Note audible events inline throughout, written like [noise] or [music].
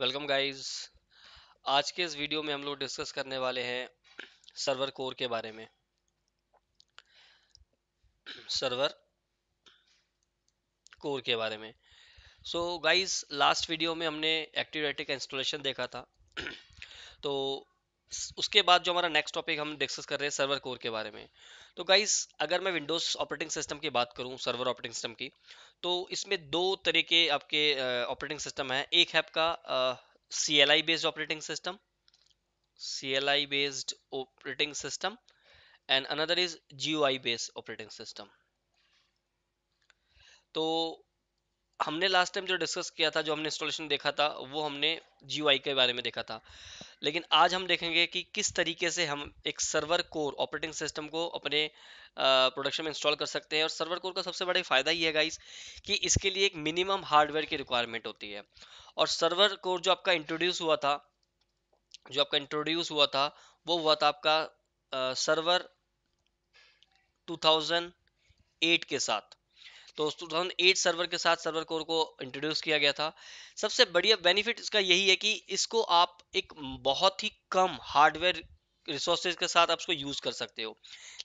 welcome guys आज के इस वीडियो में हम लोग डिस्कस करने वाले हैं सर्वर कोर के बारे में सर्वर कोर के बारे में सो गाइस लास्ट वीडियो में हमने एक्टिवेटिक इंस्टॉलेशन देखा था तो उसके बाद जो हमारा नेक्स्ट टॉपिक हम डिस्कस कर रहे हैं सर्वर कोर के बारे में तो गाइस अगर मैं विंडोज ऑपरेटिंग सिस्टम की बात करूं सर्वर ऑपरेटिंग सिस्टम की तो इसमें दो तरीके आपके ऑपरेटिंग सिस्टम है एक है आपका C L I based operating system C L I based operating system and another is G O I based operating system तो हमने लास्ट टाइम जो डिस्कस किया था जो हमने इंस्टॉलेशन देखा था वो हमने जी के बारे में देखा था लेकिन आज हम देखेंगे कि किस तरीके से हम एक सर्वर कोर ऑपरेटिंग सिस्टम को अपने प्रोडक्शन में इंस्टॉल कर सकते हैं और सर्वर कोर का सबसे बड़ा फ़ायदा ये है गाइस कि इसके लिए एक मिनिमम हार्डवेयर की रिक्वायरमेंट होती है और सर्वर कोर जो आपका इंट्रोड्यूस हुआ था जो आपका इंट्रोड्यूस हुआ था वो हुआ था आपका सर्वर टू के साथ तो 2008 सर्वर के साथ सर्वर कोर को इंट्रोड्यूस किया गया था सबसे बढ़िया बेनिफिट इसका यही है कि इसको आप एक बहुत ही कम हार्डवेयर रिसोर्सेज के साथ आप इसको यूज़ कर सकते हो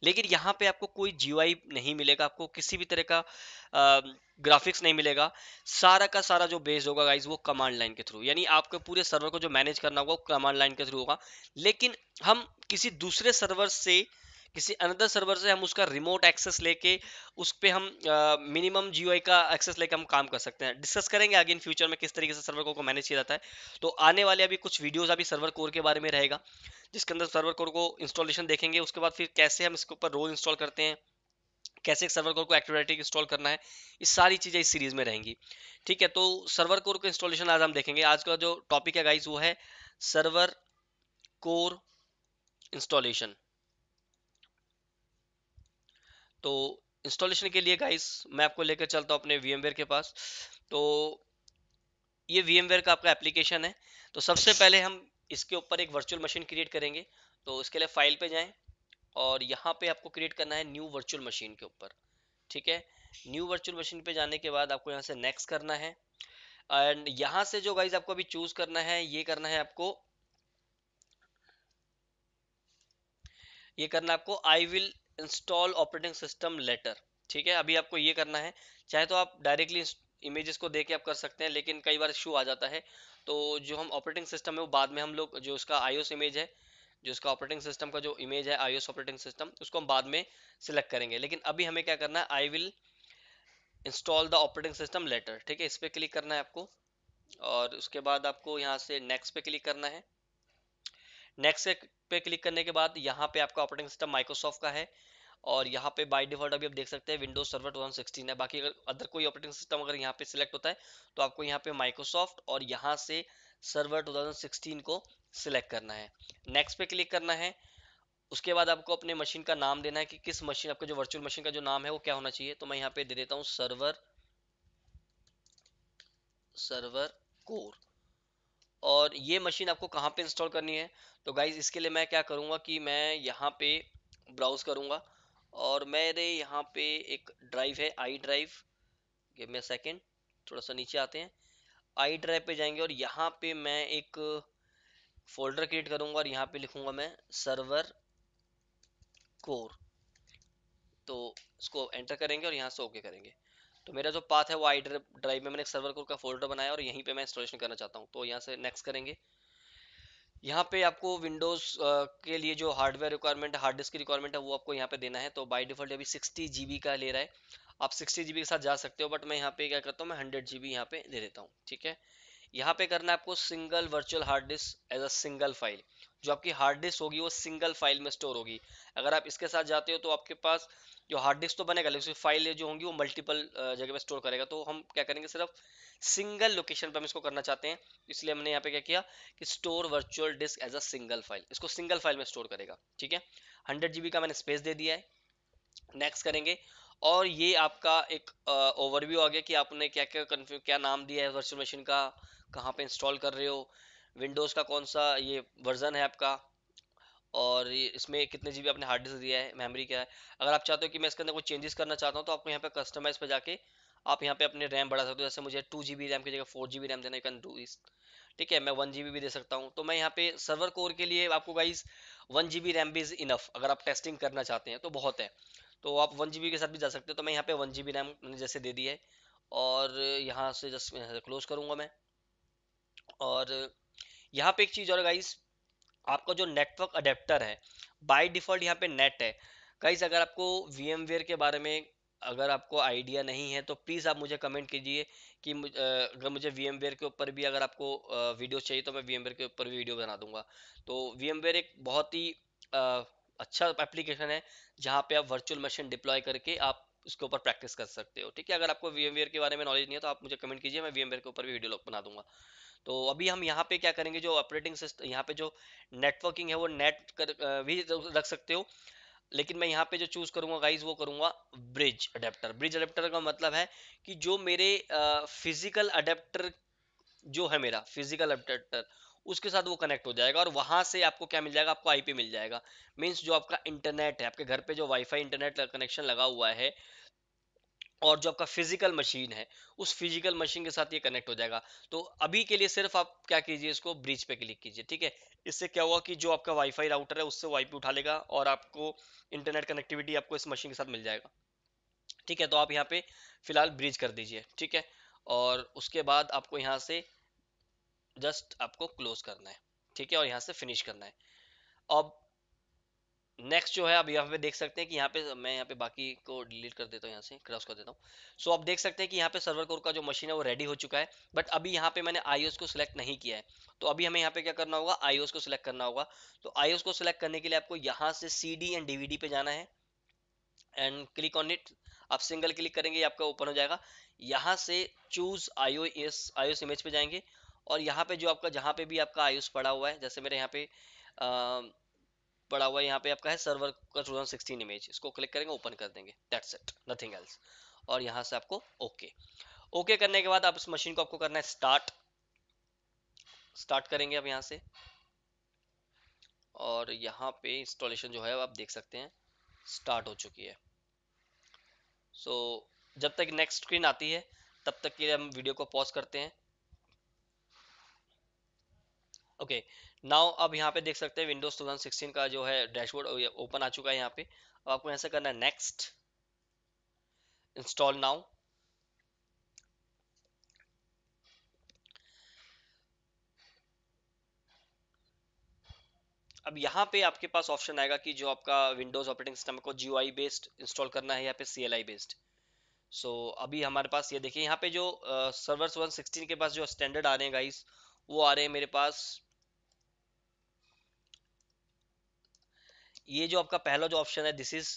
लेकिन यहाँ पे आपको कोई जीवाई नहीं मिलेगा आपको किसी भी तरह का आ, ग्राफिक्स नहीं मिलेगा सारा का सारा जो बेस्ड होगा गाइज वो कमांड लाइन के थ्रू यानी आपके पूरे सर्वर को जो मैनेज करना होगा वो कमांड लाइन के थ्रू होगा लेकिन हम किसी दूसरे सर्वर से किसी अनदर सर्वर से हम उसका रिमोट एक्सेस लेके उस पर हम मिनिमम जीओआई का एक्सेस लेके हम काम कर सकते हैं डिस्कस करेंगे आगे इन फ्यूचर में किस तरीके से सर्वर को, को मैनेज किया जाता है तो आने वाले अभी कुछ वीडियोज अभी सर्वर कोर के बारे में रहेगा जिसके अंदर सर्वर कोर को इंस्टॉलेशन देखेंगे उसके बाद फिर कैसे हम इसके ऊपर रोल इंस्टॉल करते हैं कैसे एक सर्वर कोर को एक्टिवेटिक इंस्टॉल करना है ये सारी चीज़ें इस सीरीज में रहेंगी ठीक है तो सर्वर कोर को इंस्टॉलेशन आज हम देखेंगे आज का जो टॉपिक है गाइज वो है सर्वर कोर इंस्टॉलेशन तो इंस्टॉलेशन के लिए गाइस मैं आपको लेकर चलता हूँ अपने वी के पास तो ये वी का आपका एप्लीकेशन है तो सबसे पहले हम इसके ऊपर एक वर्चुअल मशीन क्रिएट करेंगे तो इसके लिए फाइल पे जाएं और यहाँ पे आपको क्रिएट करना है न्यू वर्चुअल मशीन के ऊपर ठीक है न्यू वर्चुअल मशीन पे जाने के बाद आपको यहाँ से नेक्स्ट करना है एंड यहाँ से जो गाइज आपको अभी चूज करना है ये करना है आपको ये करना आपको I will install operating system later ठीक है अभी आपको ये करना है चाहे तो आप डायरेक्टली इमेजेस को देख के आप कर सकते हैं लेकिन कई बार इशू आ जाता है तो जो हम ऑपरेटिंग सिस्टम है वो बाद में हम लोग जो उसका आईओएस इमेज है जो उसका ऑपरेटिंग सिस्टम का जो इमेज है आईओएस ऑपरेटिंग सिस्टम उसको हम बाद में सिलेक्ट करेंगे लेकिन अभी हमें क्या करना है I will install the operating system later ठीक है इस पर क्लिक करना है आपको और उसके बाद आपको यहाँ से नेक्स्ट पे क्लिक करना है नेक्स्ट पे क्लिक करने के बाद यहाँ पे आपका ऑपरेटिंग सिस्टम माइक्रोसॉफ्ट का है और यहाँ पे बाय डिफॉल्ट अभी आप देख सकते हैं विंडोज सर्वर 2016 है बाकी अगर अदर कोई ऑपरेटिंग सिस्टम अगर यहाँ पे सिलेक्ट होता है तो आपको यहाँ पे माइक्रोसॉफ्ट और यहाँ से सर्वर 2016 को सिलेक्ट करना है नेक्स्ट पे क्लिक करना है उसके बाद आपको अपने मशीन का नाम देना है कि किस मशीन आपका जो वर्चुअल मशीन का जो नाम है वो क्या होना चाहिए तो मैं यहाँ पे दे देता हूँ सर्वर सर्वर कोर और ये मशीन आपको कहाँ पे इंस्टॉल करनी है तो गाइज इसके लिए मैं क्या करूँगा कि मैं यहाँ पे ब्राउज करूँगा और मेरे यहाँ पे एक ड्राइव है I drive give me second थोड़ा सा नीचे आते हैं आई ड्राइव पे जाएंगे और यहाँ पे मैं एक फोल्डर क्रिएट करूँगा और यहाँ पे लिखूँगा मैं सर्वर कोर तो इसको एंटर करेंगे और यहाँ से ओके करेंगे तो मेरा जो पाथ है वो आई ड्राइव में मैंने सर्वर कोर का फोल्डर बनाया और यहीं पे मैं इंस्टॉलेशन करना चाहता हूँ तो यहाँ से नेक्स्ट करेंगे यहाँ पे आपको विंडोज के लिए जो हार्डवेयर रिक्वायरमेंट हार्ड डिस्क की रिक्वायरमेंट है वो आपको यहाँ पे देना है तो बाई डिफॉल्ट अभी सिक्सटी जी का ले रहा है आप सिक्सटी जी के साथ जा सकते हो बट मैं यहाँ पे क्या करता हूँ मैं हंड्रेड जी बी यहाँ पे दे देता हूँ ठीक है यहाँ पे करना है आपको single virtual hard disk as a single file जो आपकी हार्ड डिस्क होगी वो सिंगल फाइल में स्टोर होगी अगर आप इसके साथ जाते हो तो आपके पास जो हार्ड डिस्क तो बनेगा लेकिन फाइल जो होंगी वो मल्टीपल जगह पे स्टोर करेगा तो हम क्या करेंगे सिर्फ सिंगल लोकेशन पर हम इसको करना चाहते हैं इसलिए हमने यहाँ पे क्या किया कि store virtual disk as a single file इसको सिंगल फाइल में स्टोर करेगा ठीक है हंड्रेड जीबी का मैंने स्पेस दे दिया है नेक्स्ट करेंगे और ये आपका एक ओवरव्यू आ गया कि आपने क्या क्या क्या नाम दिया है वर्चुअल मशीन का कहाँ पे इंस्टॉल कर रहे हो विंडोज़ का कौन सा ये वर्ज़न है आपका और इसमें कितने जीबी आपने हार्ड डिस्क दिया है मेमोरी क्या है अगर आप चाहते हो कि मैं इसके अंदर कुछ चेंजेस करना चाहता हूँ तो आपको यहाँ पे कस्टमाइज पर जाके आप यहाँ पे अपने रैम बढ़ा सकते हो जैसे मुझे टू जी रैम की जगह फोर जी रैम देना कैन डू इस ठीक है मैं वन जी भी दे सकता हूँ तो मैं यहाँ पे सर्वर कोर के लिए आपको गाइज वन जी रैम भी इज़ इनफ अगर आप टेस्टिंग करना चाहते हैं तो बहुत है तो आप वन जी के साथ भी जा सकते हो तो मैं यहाँ पे वन जी रैम मैंने जैसे दे दी है और यहाँ से जस्ट क्लोज करूँगा मैं और यहाँ पे एक चीज और गाइस आपका जो नेटवर्क अडेप्टर है बाय डिफॉल्ट यहाँ पे नेट है गाइस अगर आपको वी के बारे में अगर आपको आइडिया नहीं है तो प्लीज़ आप मुझे कमेंट कीजिए कि अगर मुझे वी के ऊपर भी अगर आपको वीडियो चाहिए तो मैं वी के ऊपर भी वीडियो बना दूंगा तो वी एक बहुत ही अच्छा एप्लीकेशन है जहाँ पे आप वर्चुअल मशीन डिप्लॉय करके आप उसके ऊपर प्रैक्टिस कर सकते हो ठीक है अगर आपको वी के बारे में नॉलेज नहीं है तो आप मुझे कमेंट कीजिए मैं वी के ऊपर भी वीडियो बना दूंगा तो अभी हम यहाँ पे क्या करेंगे जो ऑपरेटिंग सिस्टम यहाँ पे जो नेटवर्किंग है वो नेट कर, भी रख सकते हो लेकिन मैं यहाँ पे जो चूज करूंगा गाइज वो करूंगा ब्रिज अडेप्टर ब्रिज अडेप्टर का मतलब है कि जो मेरे फिजिकल अडेप्टर जो है मेरा फिजिकल अडेप्टर उसके साथ वो कनेक्ट हो जाएगा और वहां से आपको क्या मिल जाएगा आपको आईपी मिल जाएगा मीन्स जो आपका इंटरनेट है आपके घर पे जो वाईफाई इंटरनेट कनेक्शन लगा हुआ है और जो आपका फिजिकल मशीन है उस फिजिकल मशीन के साथ ये कनेक्ट हो जाएगा तो अभी के लिए सिर्फ आप क्या कीजिए इसको ब्रिज पे क्लिक कीजिए ठीक है इससे क्या हुआ कि जो आपका वाईफाई राउटर है उससे वाईपी उठा लेगा और आपको इंटरनेट कनेक्टिविटी आपको इस मशीन के साथ मिल जाएगा ठीक है तो आप यहाँ पे फिलहाल ब्रिज कर दीजिए ठीक है और उसके बाद आपको यहाँ से जस्ट आपको क्लोज करना है ठीक है और यहाँ से फिनिश करना है अब नेक्स्ट जो है अब यहाँ पे देख सकते हैं कि यहाँ पे मैं यहाँ पे बाकी को डिलीट कर देता हूँ यहाँ से क्रॉस कर देता हूँ सो so, आप देख सकते हैं कि यहाँ पे सर्वर कोर का जो मशीन है वो रेडी हो चुका है बट अभी यहाँ पे मैंने आईओएस को सिलेक्ट नहीं किया है तो अभी हमें यहाँ पे क्या करना होगा आईओएस को सिलेक्ट करना होगा तो आईओएस को सिलेक्ट करने के लिए आपको यहाँ से सी डी एंड डीवीडी पे जाना है एंड क्लिक ऑन इट आप सिंगल क्लिक करेंगे आपका ओपन हो जाएगा यहाँ से चूज आईओएस आईओएस इमेज पे जाएंगे और यहाँ पे जो आपका जहाँ पे भी आपका आयुष पड़ा हुआ है जैसे मेरे यहाँ पे पड़ा हुआ है यहाँ पे आपका है सर्वर का टू थाउजेंड इमेज इसको क्लिक करेंगे ओपन कर देंगे दैट्स इट नथिंग एल्स और यहाँ से आपको ओके ओके करने के बाद आप इस मशीन को आपको करना है स्टार्ट स्टार्ट करेंगे अब यहाँ से और यहाँ पे इंस्टॉलेशन जो है आप देख सकते हैं स्टार्ट हो चुकी है सो so, जब तक नेक्स्ट स्क्रीन आती है तब तक के लिए हम वीडियो को पॉज करते हैं ओके okay, नाउ अब यहाँ पे देख सकते हैं विंडोज 2016 का जो है डैशबोर्ड ओपन आ चुका है यहाँ पे अब आपको ऐसा करना है नेक्स्ट इंस्टॉल नाउ अब यहाँ पे आपके पास ऑप्शन आएगा कि जो आपका विंडोज ऑपरेटिंग सिस्टम को जी बेस्ड इंस्टॉल करना है या फिर सी बेस्ड सो अभी हमारे पास ये देखिए यहाँ पे जो सर्वर्स uh, सिक्सटीन के पास जो स्टैंडर्ड आ रहे हैं गाइस वो आ रहे हैं मेरे पास ये जो आपका पहला जो ऑप्शन है दिस इज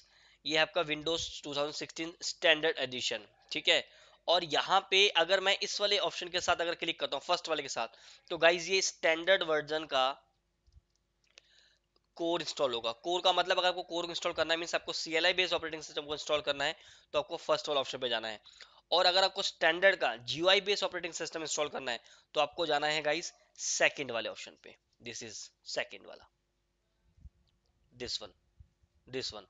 ये आपका विंडोज 2016 स्टैंडर्ड एडिशन ठीक है और यहाँ पे अगर मैं इस वाले ऑप्शन के साथ अगर क्लिक करता हूँ फर्स्ट वाले के साथ तो गाइज ये स्टैंडर्ड वर्जन का कोर इंस्टॉल होगा कोर का मतलब अगर आपको कोर इंस्टॉल करना है मीन्स आपको C L I based operating system को इंस्टॉल करना है तो आपको फर्स्ट वाले ऑप्शन पे जाना है और अगर आपको स्टैंडर्ड का GUI based operating system install करना है तो आपको जाना है गाइज सेकेंड वाले ऑप्शन पे दिस इज सेकेंड वाला दिस वन दिस वन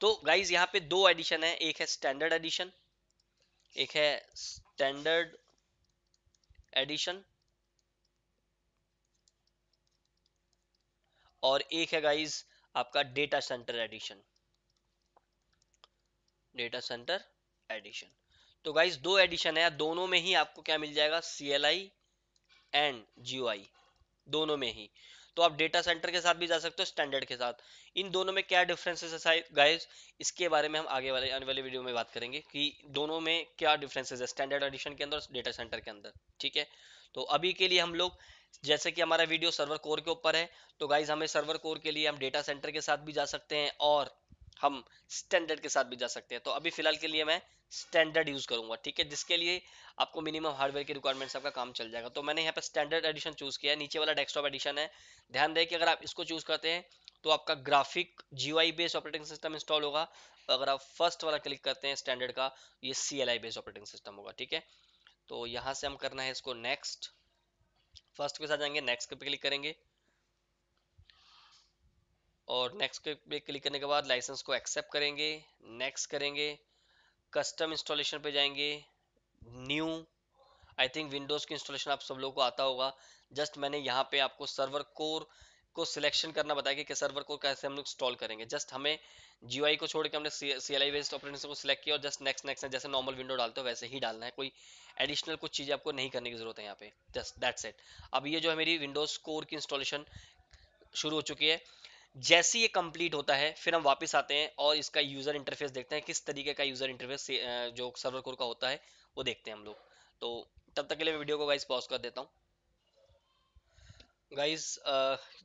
तो गाइज यहाँ पे दो एडिशन है एक है स्टैंडर्ड एडिशन एक है स्टैंडर्ड एडिशन और एक है गाइज आपका data centre edition data centre edition तो गाइज दो एडिशन है दोनों में ही आपको क्या मिल जाएगा सी एल आई एंड जीओ आई दोनों में ही तो आप डेटा सेंटर के साथ भी जा सकते हो स्टैंडर्ड के साथ इन दोनों में क्या डिफरेंसेस है गाइस इसके बारे में हम आगे वाले आने वाले वीडियो में बात करेंगे कि दोनों में क्या डिफरेंसेस है स्टैंडर्ड एडिशन के अंदर और डेटा सेंटर के अंदर ठीक है तो अभी के लिए हम लोग जैसे कि हमारा वीडियो सर्वर कोर के ऊपर है तो गाइज हमें सर्वर कोर के लिए हम डेटा सेंटर के साथ भी जा सकते हैं और हम स्टैंडर्ड के साथ भी जा सकते हैं तो अभी फिलहाल के लिए मैं स्टैंडर्ड यूज़ करूंगा ठीक है जिसके लिए आपको मिनिमम हार्डवेयर की रिक्वायरमेंट आपका काम चल जाएगा तो मैंने यहाँ पे स्टैंडर्ड एडिशन चूज़ किया है नीचे वाला डेस्कटॉप एडिशन है ध्यान दें कि अगर आप इसको चूज़ करते हैं तो आपका graphic G based operating system install होगा अगर आप फर्स्ट वाला क्लिक करते हैं स्टैंडर्ड का ये सी बेस्ड ऑपरेटिंग सिस्टम होगा ठीक है तो यहाँ से हम करना है इसको नेक्स्ट फर्स्ट के साथ जाएंगे नेक्स्ट पे क्लिक करेंगे और नेक्स्ट पे क्लिक करने के बाद लाइसेंस को एक्सेप्ट करेंगे नेक्स्ट करेंगे कस्टम इंस्टॉलेशन पे जाएंगे न्यू आई थिंक विंडोज़ की इंस्टॉलेशन आप सब लोगों को आता होगा जस्ट मैंने यहाँ पे आपको सर्वर कोर को सिलेक्शन करना बताया कि, सर्वर कोर कैसे हम लोग इंस्टॉल करेंगे जस्ट हमें जी को छोड़ के हमने C L I based operator को सिलेक्ट किया और जस्ट नेक्स्ट नेक्स्ट जैसे नॉर्मल विंडो डालते हो वैसे ही डालना है कोई एडिशनल कुछ चीज़ें आपको नहीं करने की जरूरत है यहाँ पे जस्ट दैट सेट अब ये जो है मेरी विंडोज़ कोर की इंस्टॉलेशन शुरू हो चुकी है जैसे ये कंप्लीट होता है फिर हम वापस आते हैं और इसका यूज़र इंटरफेस देखते हैं किस तरीके का यूज़र इंटरफेस जो सर्वर कोर का होता है वो देखते हैं हम लोग तो तब तक के लिए मैं वीडियो को गाइस पॉज कर देता हूँ गाइस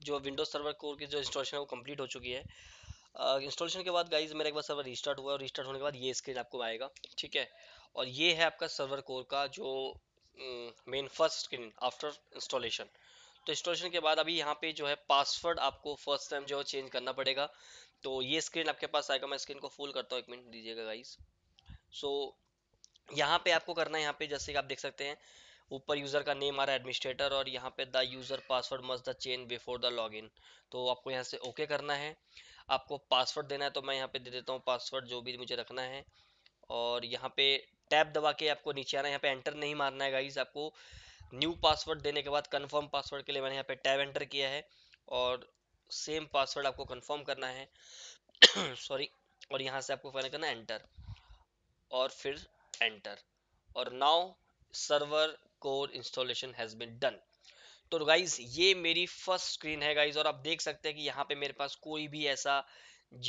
जो विंडोज सर्वर कोर की जो इंस्टॉलेशन है वो कंप्लीट हो चुकी है इंस्टॉलेशन के बाद गाइज मेरा एक बार सर्वर रिस्टार्ट हुआ और रिस्टार्ट होने के बाद ये स्क्रीन आपको आएगा ठीक है और ये है आपका सर्वर कोर का जो main first screen after installation तो इंस्टॉलेशन के बाद अभी यहाँ पे जो है पासवर्ड आपको फर्स्ट टाइम जो है चेंज करना पड़ेगा तो ये स्क्रीन आपके पास आएगा मैं स्क्रीन को फुल करता हूँ एक मिनट दीजिएगा गाइस सो so, यहाँ पे आपको करना है यहाँ पे जैसे कि आप देख सकते हैं ऊपर यूज़र का नेम आ रहा है एडमिनिस्ट्रेटर और यहाँ पे the user password must the change before the in तो आपको यहाँ से ओके करना है आपको पासवर्ड देना है तो मैं यहाँ पे दे देता हूँ पासवर्ड जो भी मुझे रखना है और यहाँ पे टैब दबा के आपको नीचे आना है यहाँ पे एंटर नहीं मारना है गाइज आपको न्यू पासवर्ड देने के बाद कन्फर्म पासवर्ड के लिए मैंने यहाँ पे टैब एंटर किया है और सेम पासवर्ड आपको कन्फर्म करना है [coughs] सॉरी और यहाँ से आपको फाइनल करना एंटर और फिर एंटर और now server core installation has been done तो गाइज ये मेरी फर्स्ट स्क्रीन है गाइज और आप देख सकते हैं कि यहाँ पे मेरे पास कोई भी ऐसा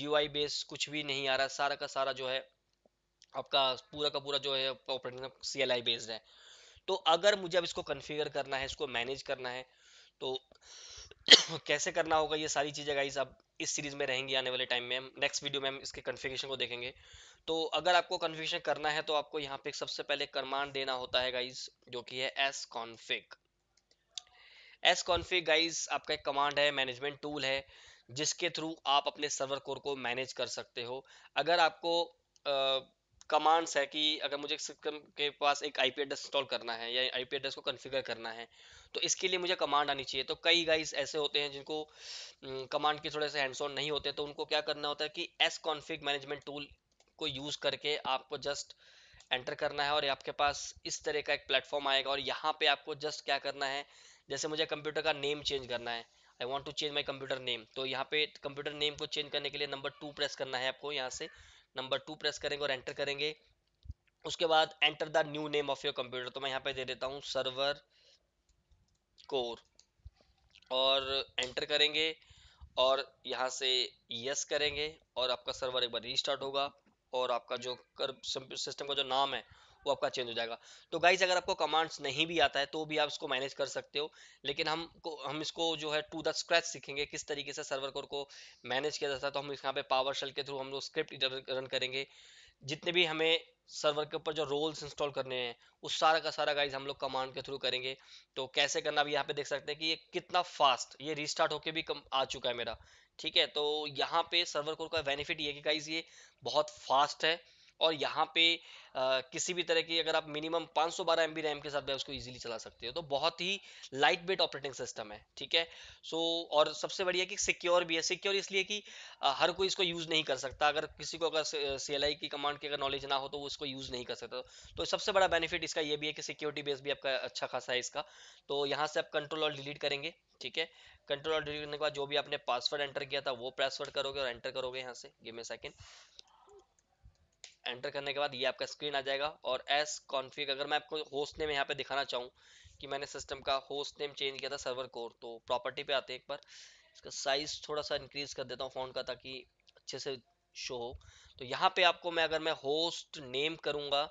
जी बेस कुछ भी नहीं आ रहा सारा का सारा जो है आपका पूरा का पूरा जो है operating C L I based है तो अगर मुझे अब इसको कन्फिगर करना है इसको मैनेज करना है तो [clears throat] कैसे करना होगा ये सारी चीज़ें गाइस अब इस सीरीज में रहेंगी आने वाले टाइम में नेक्स्ट वीडियो में हम इसके कन्फिगेशन को देखेंगे तो अगर आपको कन्फिगेशन करना है तो आपको यहाँ पे सबसे पहले कमांड देना होता है गाइज जो कि है S config S config guys आपका एक कमांड है मैनेजमेंट टूल है जिसके थ्रू आप अपने सर्वर कोर को मैनेज कर सकते हो अगर आपको आ, कमांड्स है कि अगर मुझे सिस्टम के पास एक आईपी एड्रेस इंस्टॉल करना है या आईपी एड्रेस को कॉन्फ़िगर करना है तो इसके लिए मुझे कमांड आनी चाहिए तो कई गाइस ऐसे होते हैं जिनको कमांड हम्म, के थोड़े से हैंड्स ऑन नहीं होते तो उनको क्या करना होता है कि एस कॉन्फ़िग मैनेजमेंट टूल को यूज़ करके आपको जस्ट एंटर करना है और आपके पास इस तरह का एक प्लेटफॉर्म आएगा और यहाँ पे आपको जस्ट क्या करना है जैसे मुझे कंप्यूटर का नेम चेंज करना है I want to change my computer name तो यहाँ पे कंप्यूटर नेम को चेंज करने के लिए नंबर टू प्रेस करना है आपको यहाँ से नंबर टू प्रेस करेंगे और एंटर करेंगे उसके बाद enter the new name of your computer तो मैं यहाँ पे दे देता हूँ सर्वर कोर और एंटर करेंगे और यहाँ से यस करेंगे और आपका सर्वर एक बार रिस्टार्ट होगा और आपका जो कर सिस्टम का जो नाम है वो आपका चेंज हो जाएगा तो गाइज अगर आपको कमांड्स नहीं भी आता है तो भी आप इसको मैनेज कर सकते हो लेकिन हम हम इसको जो है टू द स्क्रैच सीखेंगे किस तरीके से सर्वर कोर को मैनेज किया जाता है तो हम यहाँ पे पावर शेल के थ्रू हम लोग स्क्रिप्ट रन करेंगे जितने भी हमें सर्वर के ऊपर जो रोल्स इंस्टॉल करने हैं उस सारा का सारा गाइज हम लोग कमांड के थ्रू करेंगे तो कैसे करना भी यहाँ पे देख सकते हैं कि ये कितना फास्ट ये रिस्टार्ट होके भी कम आ चुका है मेरा ठीक है तो यहाँ पे सर्वर कोर का बेनिफिट ये कि गाइज ये बहुत फास्ट है और यहाँ पे आ, किसी भी तरह की अगर आप मिनिमम 512 सौ रैम के साथ भी उसको इजीली चला सकते हो तो बहुत ही लाइट वेट ऑपरेटिंग सिस्टम है ठीक है सो so, और सबसे बढ़िया कि सिक्योर भी है सिक्योर इसलिए कि आ, हर कोई इसको यूज़ नहीं कर सकता अगर किसी को अगर सी की कमांड की अगर नॉलेज ना हो तो वो इसको यूज़ नहीं कर सकता तो सबसे बड़ा बेनिफिट इसका यह भी है कि सिक्योरिटी बेस भी आपका अच्छा खासा है इसका तो यहाँ से आप कंट्रोल और डिलीट करेंगे ठीक है कंट्रोल और डिलीट करने के बाद जो भी आपने पासवर्ड एंटर किया था वो पासवर्ड करोगे और एंटर करोगे यहाँ से गेम ए सेकेंड एंटर करने के बाद ये आपका स्क्रीन आ जाएगा और एस कॉन्फिग अगर मैं आपको होस्ट नेम यहाँ पे दिखाना चाहूँ कि मैंने सिस्टम का होस्ट नेम चेंज किया था सर्वर कोर तो प्रॉपर्टी पे आते हैं एक बार इसका साइज थोड़ा सा इंक्रीज कर देता हूँ फ़ोन का ताकि अच्छे से शो हो तो यहाँ पे आपको मैं अगर मैं होस्ट नेम करूँगा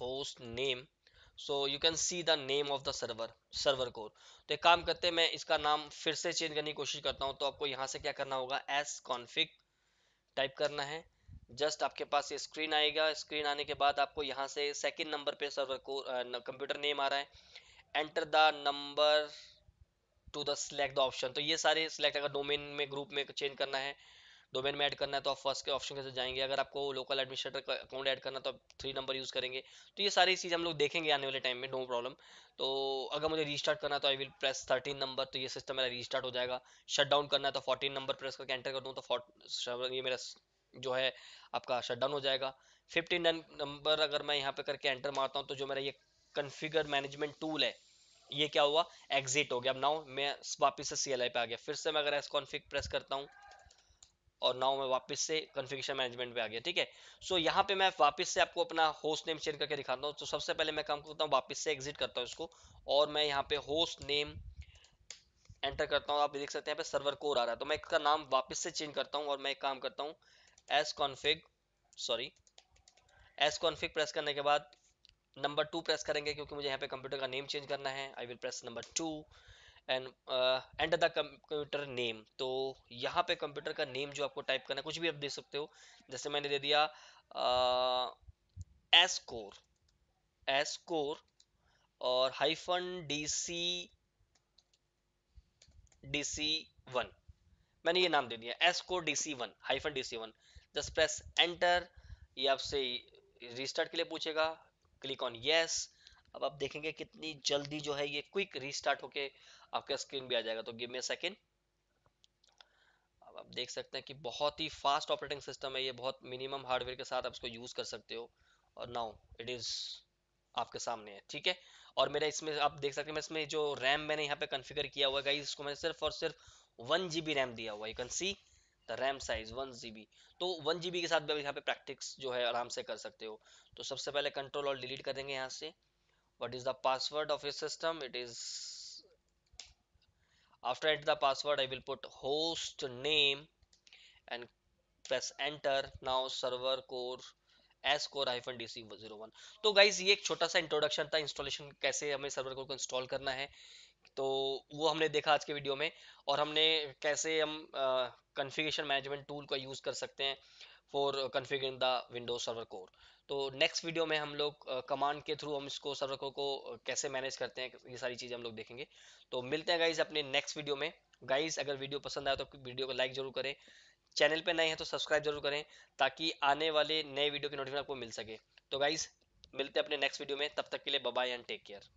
host name so you can see the name of the server server core तो एक काम करते हैं मैं इसका नाम फिर से चेंज करने की कोशिश करता हूँ तो आपको यहाँ से क्या करना होगा एस कॉन्फिक टाइप करना है जस्ट आपके पास ये स्क्रीन आएगा स्क्रीन आने के बाद आपको यहाँ से सेकंड नंबर पे सर्वर को कंप्यूटर नेम आ रहा है enter the number to the select the option तो ये सारे सिलेक्ट अगर डोमेन में ग्रुप में चेंज करना है डोमेन में ऐड करना है तो आप फर्स्ट के ऑप्शन के साथ जाएंगे अगर आपको लोकल एडमिनिस्ट्रेटर का अकाउंट ऐड करना तो आप थ्री नंबर यूज़ करेंगे तो ये सारी चीज़ हम लोग देखेंगे आने वाले टाइम में नो प्रॉब्लम तो अगर मुझे रीस्टार्ट करना तो I will press thirteen number तो ये सिस्टम मेरा रीस्टार्ट हो जाएगा शट डाउन करना है तो फोर्टीन नंबर प्रेस करके एंटर कर दूँ तो ये मेरा जो है आपका शटडाउन हो जाएगा फिफ्टीन नंबर अगर मैं यहाँ पे करके एंटर मारता हूँ तो जो मेरा ये कन्फिगर मैनेजमेंट टूल है ये क्या हुआ एग्जिट हो गया अब नाउ मैं वापस से सी पे आ गया फिर से मैं अगर एस कॉन्फिक प्रेस करता हूँ और नाउ मैं वापस से कन्फिगेशन मैनेजमेंट पे आ गया ठीक है सो so, यहाँ पे मैं वापस से आपको अपना होस्ट नेम चेंज करके दिखाता हूँ तो सबसे पहले मैं काम करता हूँ वापस से एग्जिट करता हूँ इसको और मैं यहाँ पे होस्ट नेम एंटर करता हूँ आप देख सकते हैं यहाँ पे सर्वर कोर आ रहा है तो मैं इसका नाम वापस से चेंज करता हूँ और मैं एक काम करता हूँ S config sorry S config press करने के बाद नंबर टू प्रेस करेंगे क्योंकि मुझे यहाँ पे कंप्यूटर का नेम चेंज करना है I will press number two and and the computer name तो यहाँ पे कंप्यूटर का नेम जो आपको टाइप करना है कुछ भी आप दे सकते हो जैसे मैंने दे दिया एस कोर एस कोर और hyphen D C D C one मैंने ये नाम दे दिया S core D C one hyphen D C one just press enter ये आपसे रिस्टार्ट के लिए पूछेगा क्लिक ऑन यस अब आप देखेंगे कितनी जल्दी जो है ये क्विक रिस्टार्ट होके आपका स्क्रीन भी आ जाएगा तो गिव मे सेकेंड अब आप देख सकते हैं कि बहुत ही फास्ट ऑपरेटिंग सिस्टम है ये बहुत मिनिमम हार्डवेयर के साथ आप इसको यूज कर सकते हो और नाउ इट इज आपके सामने है ठीक है और मेरा इसमें आप देख सकते हैं मैं इसमें जो रैम मैंने यहाँ पे कॉन्फ़िगर किया हुआ है इसको मैंने सिर्फ और सिर्फ वन जी रैम दिया हुआ यू कैन सी सकता रैम साइज वन जी तो वन जी के साथ भी आप यहाँ पे प्रैक्टिस जो है आराम से कर सकते हो तो सबसे पहले कंट्रोल और डिलीट करेंगे यहाँ से what is the password of yum it is after enter the password i will put host name and press enter now server core S core hyphen D C zero one तो guys ये एक छोटा सा introduction था installation कैसे हमें server core को install करना है तो वो हमने देखा आज के वीडियो में और हमने कैसे हम कन्फिगेशन मैनेजमेंट टूल का यूज़ कर सकते हैं for configuring the Windows server core तो नेक्स्ट वीडियो में हम लोग कमांड के थ्रू हम इसको सर्वर कोर को कैसे मैनेज करते हैं ये सारी चीज़ें हम लोग देखेंगे तो मिलते हैं गाइज अपने नेक्स्ट वीडियो में गाइज अगर वीडियो पसंद आए तो वीडियो को लाइक जरूर करें चैनल पे नए हैं तो सब्सक्राइब जरूर करें ताकि आने वाले नए वीडियो की नोटिफिकेशन आपको मिल सके तो गाइज मिलते हैं अपने नेक्स्ट वीडियो में तब तक के लिए बाय एंड टेक केयर